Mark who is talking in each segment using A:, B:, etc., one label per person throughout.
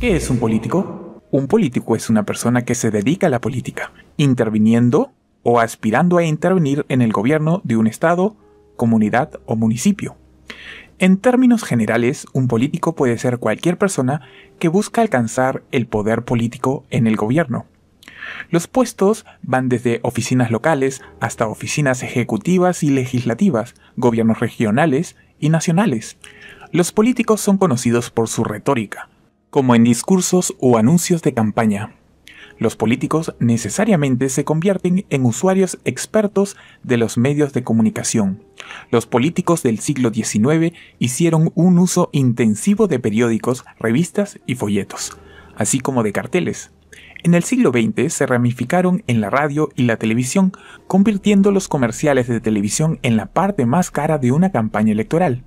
A: ¿Qué es un político? Un político es una persona que se dedica a la política, interviniendo o aspirando a intervenir en el gobierno de un estado, comunidad o municipio. En términos generales, un político puede ser cualquier persona que busca alcanzar el poder político en el gobierno. Los puestos van desde oficinas locales hasta oficinas ejecutivas y legislativas, gobiernos regionales y nacionales. Los políticos son conocidos por su retórica, como en discursos o anuncios de campaña. Los políticos necesariamente se convierten en usuarios expertos de los medios de comunicación. Los políticos del siglo XIX hicieron un uso intensivo de periódicos, revistas y folletos, así como de carteles. En el siglo XX se ramificaron en la radio y la televisión, convirtiendo los comerciales de televisión en la parte más cara de una campaña electoral.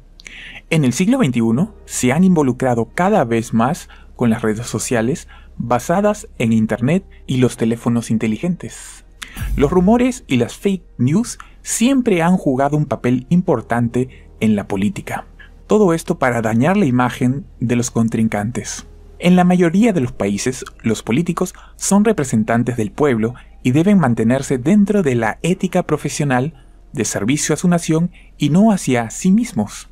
A: En el siglo XXI se han involucrado cada vez más con las redes sociales basadas en Internet y los teléfonos inteligentes. Los rumores y las fake news siempre han jugado un papel importante en la política. Todo esto para dañar la imagen de los contrincantes. En la mayoría de los países, los políticos son representantes del pueblo y deben mantenerse dentro de la ética profesional de servicio a su nación y no hacia sí mismos.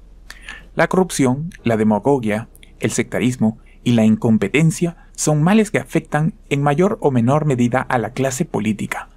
A: La corrupción, la demagogia, el sectarismo y la incompetencia son males que afectan en mayor o menor medida a la clase política.